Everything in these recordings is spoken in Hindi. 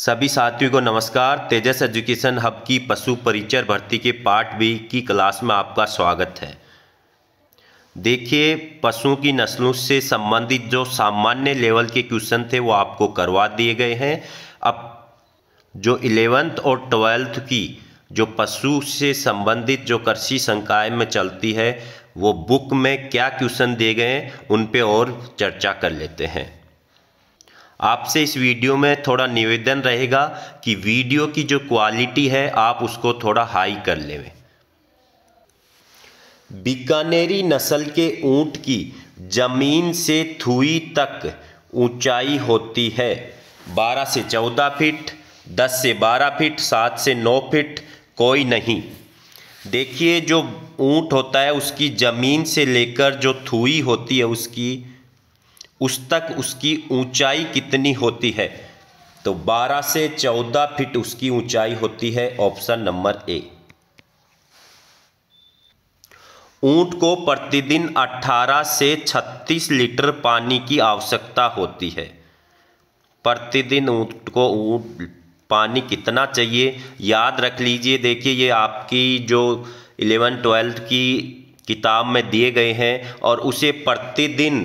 सभी साथियों को नमस्कार तेजस एजुकेशन हब की पशु परिचर भर्ती के पार्ट बी की क्लास में आपका स्वागत है देखिए पशुओं की नस्लों से संबंधित जो सामान्य लेवल के क्वेश्चन थे वो आपको करवा दिए गए हैं अब जो इलेवेंथ और ट्वेल्थ की जो पशु से संबंधित जो कृषि संकाय में चलती है वो बुक में क्या क्वेश्चन दिए गए हैं उन पर और चर्चा कर लेते हैं आपसे इस वीडियो में थोड़ा निवेदन रहेगा कि वीडियो की जो क्वालिटी है आप उसको थोड़ा हाई कर ले बीकानेरी नस्ल के ऊंट की ज़मीन से थुई तक ऊंचाई होती है 12 से 14 फीट 10 से 12 फीट 7 से 9 फीट कोई नहीं देखिए जो ऊंट होता है उसकी ज़मीन से लेकर जो थुई होती है उसकी उस तक उसकी ऊंचाई कितनी होती है तो 12 से 14 फीट उसकी ऊंचाई होती है ऑप्शन नंबर ए ऊंट को प्रतिदिन 18 से 36 लीटर पानी की आवश्यकता होती है प्रतिदिन ऊंट को ऊंट पानी कितना चाहिए याद रख लीजिए देखिए ये आपकी जो इलेवन ट्वेल्थ की किताब में दिए गए हैं और उसे प्रतिदिन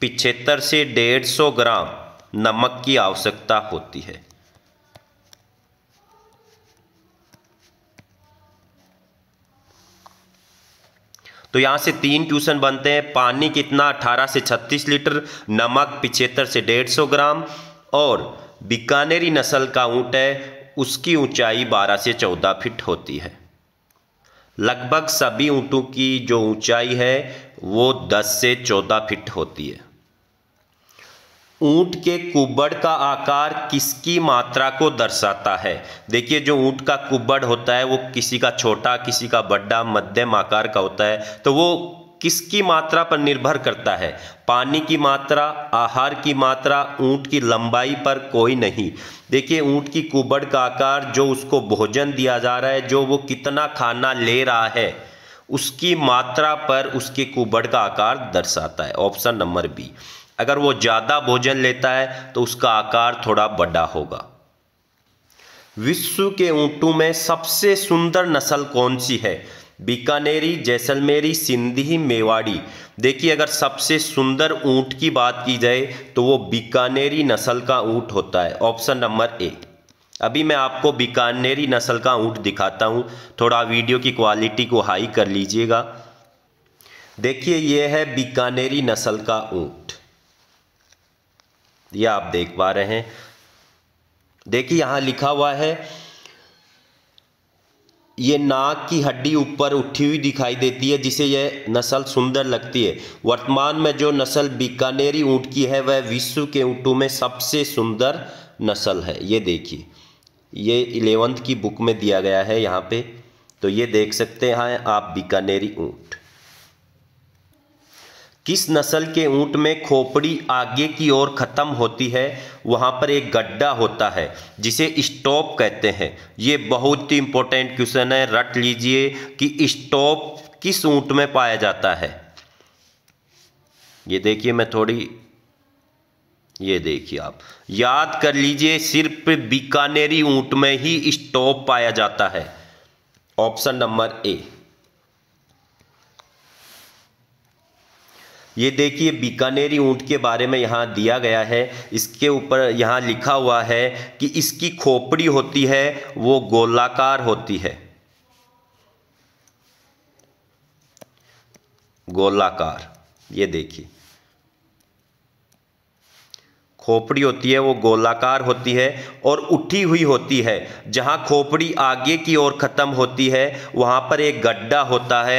पिछहत्तर से डेढ़ सौ ग्राम नमक की आवश्यकता होती है तो यहां से तीन क्वेश्चन बनते हैं पानी कितना 18 से 36 लीटर नमक पिछहत्तर से 150 ग्राम और बीकानेरी नस्ल का ऊंट है उसकी ऊंचाई 12 से 14 फीट होती है लगभग सभी ऊंटों की जो ऊंचाई है वो 10 से 14 फीट होती है ऊंट के कुबड़ का आकार किसकी मात्रा को दर्शाता है देखिए जो ऊंट का कुबड़ होता है वो किसी का छोटा किसी का बड़ा मध्यम आकार का होता है तो वो किसकी मात्रा पर निर्भर करता है पानी की मात्रा आहार की मात्रा ऊंट की लंबाई पर कोई नहीं देखिए ऊंट की कुबड़ का आकार जो उसको भोजन दिया जा रहा है जो वो कितना खाना ले रहा है उसकी मात्रा पर उसके कुबड़ का आकार दर्शाता है ऑप्शन नंबर बी अगर वो ज़्यादा भोजन लेता है तो उसका आकार थोड़ा बड़ा होगा विश्व के ऊँटों में सबसे सुंदर नस्ल कौन सी है बीकानेरी जैसलमेरी सिंधी मेवाड़ी देखिए अगर सबसे सुंदर ऊँट की बात की जाए तो वो बीकानेरी नस्ल का ऊँट होता है ऑप्शन नंबर ए अभी मैं आपको बीकानेरी नस्ल का ऊँट दिखाता हूँ थोड़ा वीडियो की क्वालिटी को हाई कर लीजिएगा देखिए यह है बीकानेरी नस्ल का ऊँट यह आप देख पा रहे हैं देखिए यहां लिखा हुआ है ये नाक की हड्डी ऊपर उठी हुई दिखाई देती है जिसे यह नस्ल सुंदर लगती है वर्तमान में जो नस्ल बीकानेरी ऊंट की है वह विश्व के ऊंटों में सबसे सुंदर नस्ल है ये देखिए ये इलेवंथ की बुक में दिया गया है यहाँ पे तो ये देख सकते हैं हाँ, आप बीकानेरी ऊंट किस नस्ल के ऊँट में खोपड़ी आगे की ओर ख़त्म होती है वहाँ पर एक गड्ढा होता है जिसे स्टॉप कहते हैं ये बहुत ही इंपॉर्टेंट क्वेश्चन है रट लीजिए कि स्टॉप किस ऊँट में पाया जाता है ये देखिए मैं थोड़ी ये देखिए आप याद कर लीजिए सिर्फ बीकानेरी ऊँट में ही स्टॉप पाया जाता है ऑप्शन नंबर ए ये देखिए बीकानेरी ऊंट के बारे में यहाँ दिया गया है इसके ऊपर यहाँ लिखा हुआ है कि इसकी खोपड़ी होती है वो गोलाकार होती है गोलाकार ये देखिए खोपड़ी होती है वो गोलाकार होती है और उठी हुई होती है जहाँ खोपड़ी आगे की ओर ख़त्म होती है वहाँ पर एक गड्ढा होता है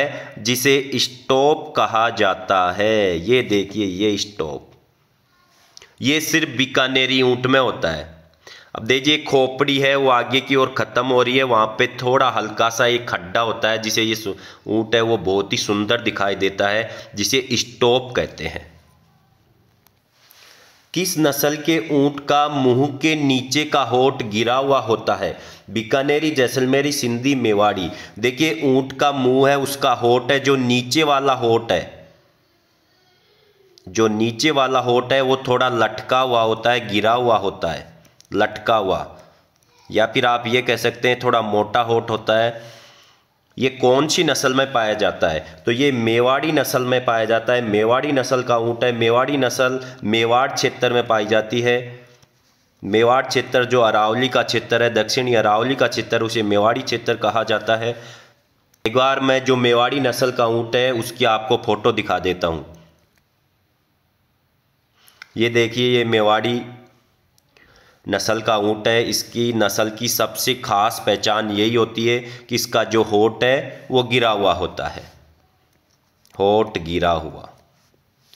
जिसे स्टोप कहा जाता है ये देखिए ये स्टोप ये सिर्फ बीकानेरी ऊँट में होता है अब देखिए खोपड़ी है वो आगे की ओर ख़त्म हो रही है वहाँ पे थोड़ा हल्का सा एक खड्डा होता है जिसे ये ऊँट है वो बहुत ही सुंदर दिखाई देता है जिसे स्टोप कहते हैं किस नस्ल के ऊंट का मुंह के नीचे का होठ गिरा हुआ होता है बीकानेरी जैसलमेरी सिंधी मेवाड़ी देखिए ऊंट का मुंह है उसका होठ है जो नीचे वाला होठ है जो नीचे वाला होठ है वो थोड़ा लटका हुआ होता है गिरा हुआ होता है लटका हुआ या फिर आप ये कह सकते हैं थोड़ा मोटा होठ होता है ये कौन सी नस्ल में पाया जाता है तो ये मेवाड़ी नस्ल में पाया जाता है मेवाड़ी नस्ल का ऊँट है मेवाड़ी नस्ल मेवाड़ क्षेत्र में पाई जाती है मेवाड़ क्षेत्र जो अरावली का क्षेत्र है दक्षिणी अरावली का क्षेत्र उसे मेवाड़ी क्षेत्र कहा जाता है एक बार मैं जो मेवाड़ी नस्ल का ऊँट है उसकी आपको फ़ोटो दिखा देता हूँ ये देखिए ये मेवाड़ी नस्ल का ऊँट है इसकी नस्ल की सबसे ख़ास पहचान यही होती है कि इसका जो होठ है वो गिरा हुआ होता है होठ गिरा हुआ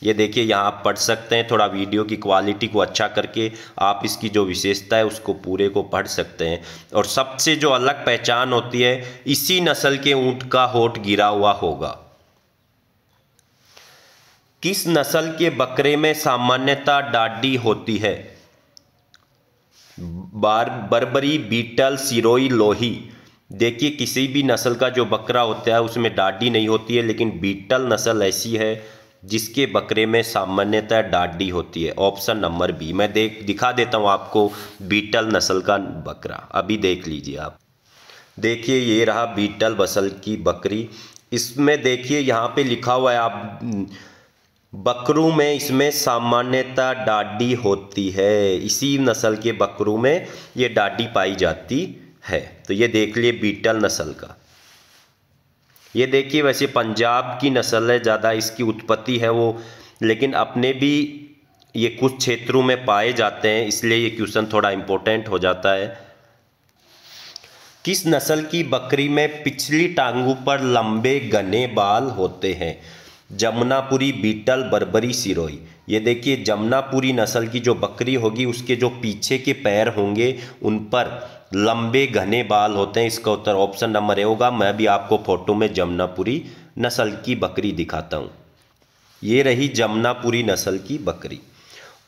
ये देखिए यहाँ आप पढ़ सकते हैं थोड़ा वीडियो की क्वालिटी को अच्छा करके आप इसकी जो विशेषता है उसको पूरे को पढ़ सकते हैं और सबसे जो अलग पहचान होती है इसी नस्ल के ऊँट का होठ गिरा हुआ होगा किस नस्ल के बकरे में सामान्यता डाडी होती है बार बर्बरी बीटल सिरोई लोही देखिए किसी भी नस्ल का जो बकरा होता है उसमें डाडी नहीं होती है लेकिन बीटल नस्ल ऐसी है जिसके बकरे में सामान्यतः डाडी होती है ऑप्शन नंबर बी मैं देख दिखा देता हूँ आपको बीटल नस्ल का बकरा अभी देख लीजिए आप देखिए ये रहा बीटल बसल की बकरी इसमें देखिए यहाँ पे लिखा हुआ है आप बकरू में इसमें सामान्यतः डाडी होती है इसी नस्ल के बकरू में ये डाडी पाई जाती है तो ये देख लिए बीटल नस्ल का ये देखिए वैसे पंजाब की नस्ल है ज़्यादा इसकी उत्पत्ति है वो लेकिन अपने भी ये कुछ क्षेत्रों में पाए जाते हैं इसलिए ये क्वेश्चन थोड़ा इम्पोर्टेंट हो जाता है किस नस्ल की बकरी में पिछली टांगों पर लंबे घने बाल होते हैं जमुनापुरी बीटल बर्बरी सिरोई ये देखिए जमुनापुरी नस्ल की जो बकरी होगी उसके जो पीछे के पैर होंगे उन पर लंबे घने बाल होते हैं इसका उत्तर ऑप्शन नंबर ए होगा मैं भी आपको फोटो में जमुनापुरी नस्ल की बकरी दिखाता हूँ ये रही जमुनापुरी नस्ल की बकरी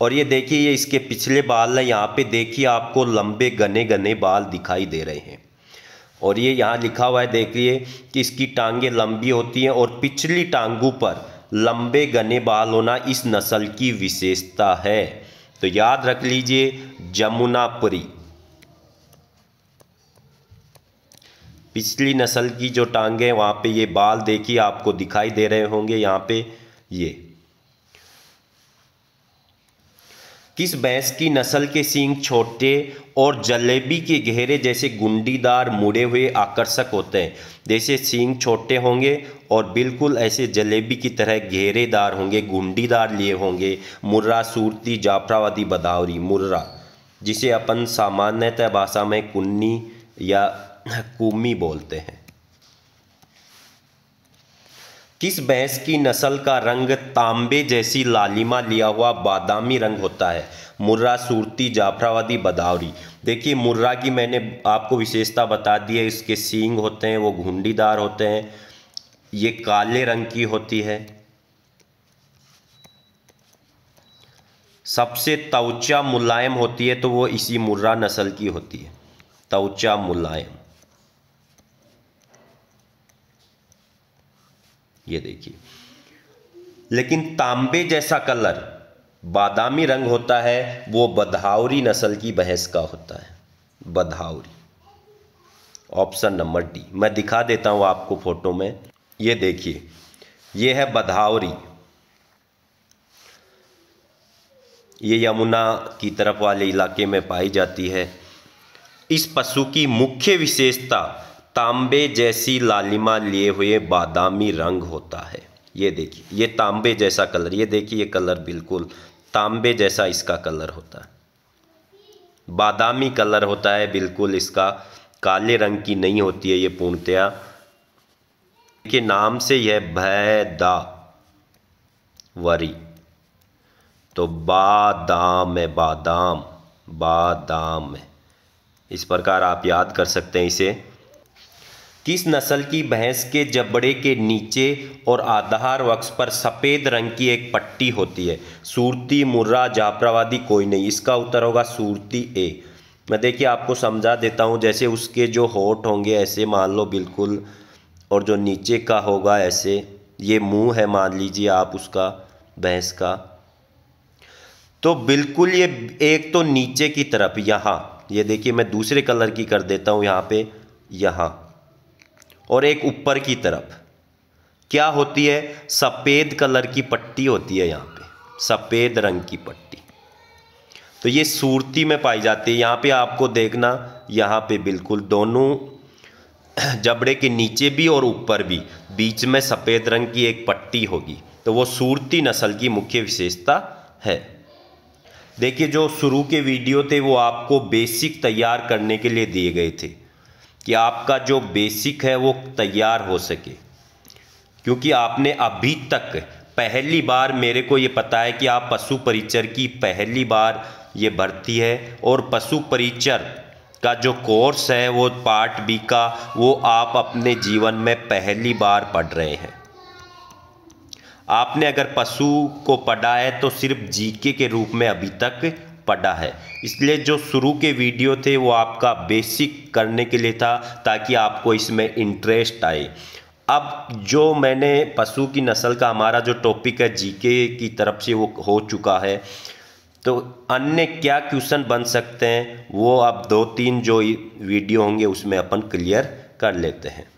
और ये देखिए ये इसके पिछले बाल हैं यहाँ पे देखिए आपको लंबे घने घने बाल दिखाई दे रहे हैं और ये यहाँ लिखा हुआ है देखिए कि इसकी टांगें लंबी होती हैं और पिछली टांगों पर लंबे घने बाल होना इस नस्ल की विशेषता है तो याद रख लीजिए जमुनापुरी पिछली नस्ल की जो टांगे हैं वहाँ पे ये बाल देखिए आपको दिखाई दे रहे होंगे यहाँ पे ये किस भैंस की नस्ल के सींग छोटे और जलेबी के घेरे जैसे गुंडीदार मुड़े हुए आकर्षक होते हैं जैसे सींग छोटे होंगे और बिल्कुल ऐसे जलेबी की तरह घेरेदार होंगे गुंडीदार लिए होंगे मुर्रा सूरती जाफरावादी बदावरी मुर्रा जिसे अपन सामान्यतः भाषा में कुन्नी या कुमी बोलते हैं किस भैंस की नस्ल का रंग तांबे जैसी लालिमा लिया हुआ बादामी रंग होता है मुर्रा सूरती जाफराबादी बदावरी देखिए मुर्रा की मैंने आपको विशेषता बता दी है इसके सींग होते हैं वो घुंडीदार होते हैं ये काले रंग की होती है सबसे तवचा मुलायम होती है तो वो इसी मुर्रा नस्ल की होती है तवचा मुलायम ये देखिए लेकिन तांबे जैसा कलर बादामी रंग होता है वो बधावरी नस्ल की भैंस का होता है बधावरी ऑप्शन नंबर डी मैं दिखा देता हूँ आपको फोटो में ये देखिए ये है बधावरी ये यमुना की तरफ वाले इलाके में पाई जाती है इस पशु की मुख्य विशेषता तांबे जैसी लालिमा लिए हुए बादामी रंग होता है ये देखिए ये तांबे जैसा कलर ये देखिए ये कलर बिल्कुल तांबे जैसा इसका कलर होता है बादामी कलर होता है बिल्कुल इसका काले रंग की नहीं होती है ये पूर्णतया के नाम से यह दा वरी तो बादाम है बादाम बादाम है इस प्रकार आप याद कर सकते हैं इसे किस नस्ल की भैंस के जबड़े के नीचे और आधार वक्स पर सफ़ेद रंग की एक पट्टी होती है सूरती मुर्रा जाफरावादी कोई नहीं इसका उत्तर होगा सूरती ए मैं देखिए आपको समझा देता हूँ जैसे उसके जो होठ होंगे ऐसे मान लो बिल्कुल और जो नीचे का होगा ऐसे ये मुंह है मान लीजिए आप उसका भैंस का तो बिल्कुल ये एक तो नीचे की तरफ यहाँ ये देखिए मैं दूसरे कलर की कर देता हूँ यहाँ पे यहाँ और एक ऊपर की तरफ क्या होती है सफ़ेद कलर की पट्टी होती है यहाँ पे सफ़ेद रंग की पट्टी तो ये सूरती में पाई जाती है यहाँ पे आपको देखना यहाँ पे बिल्कुल दोनों जबड़े के नीचे भी और ऊपर भी बीच में सफ़ेद रंग की एक पट्टी होगी तो वो सूरती नस्ल की मुख्य विशेषता है देखिए जो शुरू के वीडियो थे वो आपको बेसिक तैयार करने के लिए दिए गए थे कि आपका जो बेसिक है वो तैयार हो सके क्योंकि आपने अभी तक पहली बार मेरे को ये पता है कि आप पशु परिचर की पहली बार ये भर्ती है और पशु परिचर का जो कोर्स है वो पार्ट बी का वो आप अपने जीवन में पहली बार पढ़ रहे हैं आपने अगर पशु को पढ़ा है तो सिर्फ जीके के रूप में अभी तक पड़ा है इसलिए जो शुरू के वीडियो थे वो आपका बेसिक करने के लिए था ताकि आपको इसमें इंटरेस्ट आए अब जो मैंने पशु की नस्ल का हमारा जो टॉपिक है जीके की तरफ से वो हो चुका है तो अन्य क्या क्वेश्चन बन सकते हैं वो अब दो तीन जो वीडियो होंगे उसमें अपन क्लियर कर लेते हैं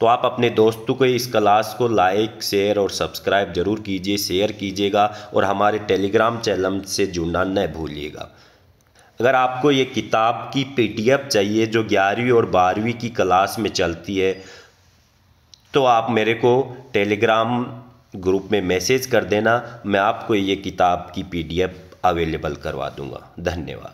तो आप अपने दोस्तों को इस क्लास को लाइक शेयर और सब्सक्राइब ज़रूर कीजिए शेयर कीजिएगा और हमारे टेलीग्राम चैनल से जुड़ना न भूलिएगा अगर आपको ये किताब की पी चाहिए जो ग्यारहवीं और बारहवीं की क्लास में चलती है तो आप मेरे को टेलीग्राम ग्रुप में मैसेज कर देना मैं आपको ये किताब की पीडीएफ अवेलेबल करवा दूंगा धन्यवाद